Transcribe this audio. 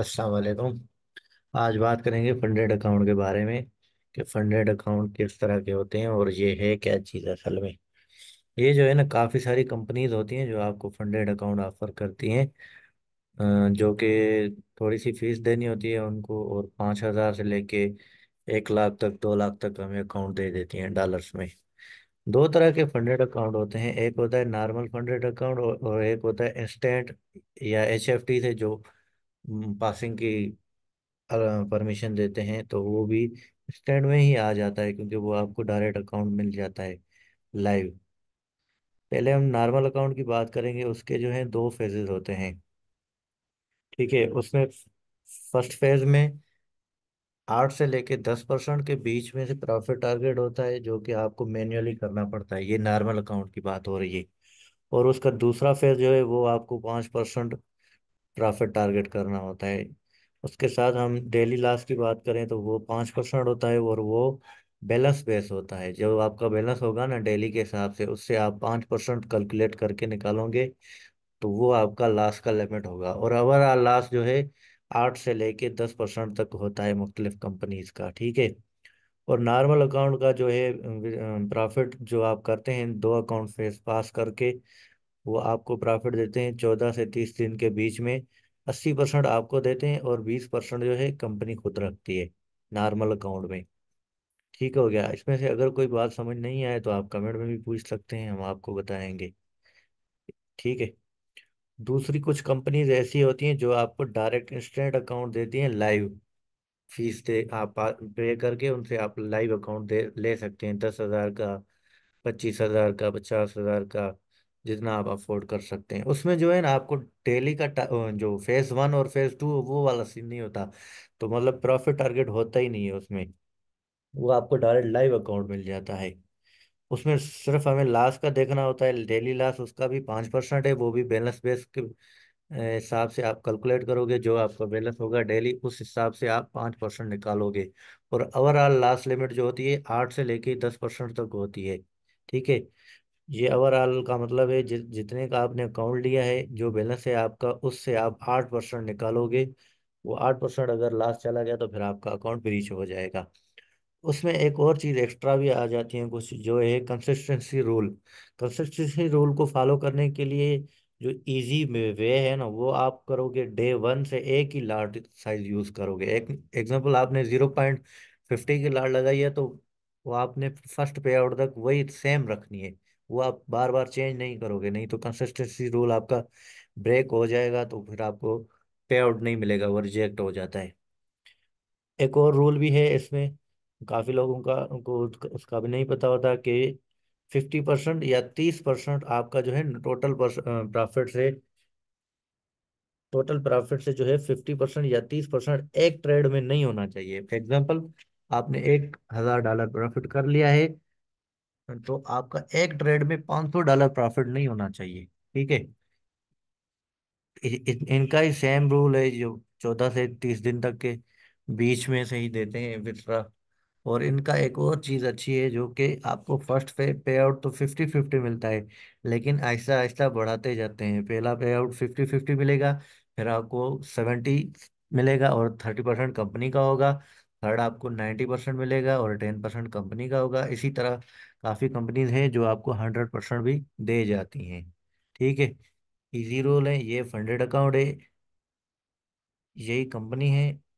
अस्सलाम वालेकुम आज बात करेंगे फंडेड अकाउंट के बारे में कि फंडेड अकाउंट किस तरह के होते हैं और ये है क्या चीज़ असल में ये जो है ना काफ़ी सारी कंपनीज होती हैं जो आपको फंडेड अकाउंट ऑफर करती हैं जो कि थोड़ी सी फीस देनी होती है उनको और पाँच हज़ार से लेके एक लाख तक दो लाख तक हमें अकाउंट दे देती हैं डॉलर्स में दो तरह के फंडेड अकाउंट होते हैं एक होता है नॉर्मल फंडेड अकाउंट और एक होता है इंस्टेंट या एच से जो पासिंग की परमिशन देते हैं तो वो भी स्टैंड में ही आ जाता है क्योंकि वो आपको डायरेक्ट अकाउंट मिल जाता है लाइव पहले हम नॉर्मल अकाउंट की बात करेंगे उसके जो है दो फेजेस होते हैं ठीक है उसमें फर्स्ट फेज में आठ से लेके दस परसेंट के बीच में से प्रॉफिट टारगेट होता है जो कि आपको मैन्युअली करना पड़ता है ये नॉर्मल अकाउंट की बात हो रही है और उसका दूसरा फेज जो है वो आपको पाँच परसेंट प्रॉफिट टारगेट करना होता है उसके साथ हम डेली लॉस की बात करें तो वो पाँच परसेंट होता है और वो बैलेंस बेस होता है जब आपका बैलेंस होगा ना डेली के हिसाब से उससे आप पाँच परसेंट कैलकुलेट करके निकालोगे तो वो आपका लॉस का लिमिट होगा और ओवरऑल लॉस जो है आठ से लेके दस परसेंट तक होता है मुख्तलिफ कंपनीज का ठीक है और नॉर्मल अकाउंट का जो है प्रॉफिट जो आप करते हैं दो अकाउंट फेस पास करके वो आपको प्रॉफिट देते हैं चौदह से तीस दिन के बीच में अस्सी परसेंट आपको देते हैं और बीस परसेंट जो है कंपनी खुद रखती है नॉर्मल अकाउंट में ठीक हो गया इसमें से अगर कोई बात समझ नहीं आए तो आप कमेंट में भी पूछ सकते हैं हम आपको बताएंगे ठीक है दूसरी कुछ कंपनीज ऐसी होती हैं जो आपको डायरेक्ट इंस्टेंट अकाउंट देती हैं लाइव फीस दे आप पे करके उनसे आप लाइव अकाउंट दे ले सकते हैं दस हज़ार का पच्चीस हज़ार का पचास हज़ार का जितना आप अफोर्ड कर सकते हैं उसमें जो है ना आपको डेली का जो फेज वन और फेज टू वो वाला सीन नहीं होता तो मतलब प्रॉफिट टारगेट होता ही नहीं है उसमें वो आपको डायरेक्ट लाइव अकाउंट मिल जाता है उसमें सिर्फ हमें लास्ट का देखना होता है डेली लास्ट उसका भी पाँच परसेंट है वो भी बैलेंस बेस के हिसाब से आप कैलकुलेट करोगे जो आपका बैलेंस होगा डेली उस हिसाब से आप पाँच परसेंट निकालोगे और ओवरऑल लास्ट लिमिट जो होती है आठ से लेके दस परसेंट तक होती है ठीक है ये ओवरऑल का मतलब है जितने का आपने अकाउंट लिया है जो बैलेंस है आपका उससे आप आठ परसेंट निकालोगे वो आठ परसेंट अगर लास्ट चला गया तो फिर आपका अकाउंट ब्रीच हो जाएगा उसमें एक और चीज़ एक्स्ट्रा भी आ जाती है कुछ जो है कंसिस्टेंसी रूल कंसिस्टेंसी रूल को फॉलो करने के लिए जो इजी वे है ना वो आप करोगे डे वन से एक ही लार्ज साइज यूज़ करोगे एक एग्जांपल आपने ज़ीरो पॉइंट फिफ्टी की लाट लगाई है तो वो आपने फर्स्ट पे आउट तक वही सेम रखनी है वो आप बार बार चेंज नहीं करोगे नहीं तो कंसिस्टेंसी रूल आपका ब्रेक हो जाएगा तो फिर आपको पे आउट नहीं मिलेगा वो रिजेक्ट हो जाता है एक और रूल भी है इसमें काफ़ी लोगों का उनको उसका भी नहीं पता होता कि फिफ्टी परसेंट या तीस परसेंट आपका जो है टोटल प्रॉफिट से टोटल प्रॉफिट से जो है फिफ्टी परसेंट या तीस परसेंट एक ट्रेड में नहीं होना चाहिए फॉर एग्जाम्पल आपने एक हज़ार डॉलर प्रॉफिट कर लिया है तो आपका एक ट्रेड में 500 डॉलर प्रॉफिट नहीं होना चाहिए ठीक है इनका ही सेम रूल है जो चौदह से तीस दिन तक के बीच में से ही देते हैं विथड्रा और इनका एक और चीज़ अच्छी है जो कि आपको फर्स्ट पे पे आउट तो फिफ्टी फिफ्टी मिलता है लेकिन आहिस्ता आहिस्ता बढ़ाते जाते हैं पहला पे आउट फिफ्टी फिफ्टी मिलेगा फिर आपको सेवेंटी मिलेगा और थर्टी परसेंट कंपनी का होगा थर्ड आपको नाइन्टी परसेंट मिलेगा और टेन परसेंट कंपनी का होगा इसी तरह काफ़ी कंपनीज हैं जो आपको हंड्रेड परसेंट भी दे जाती हैं ठीक है इजी रोल है ये फंडेड अकाउंट है यही कंपनी है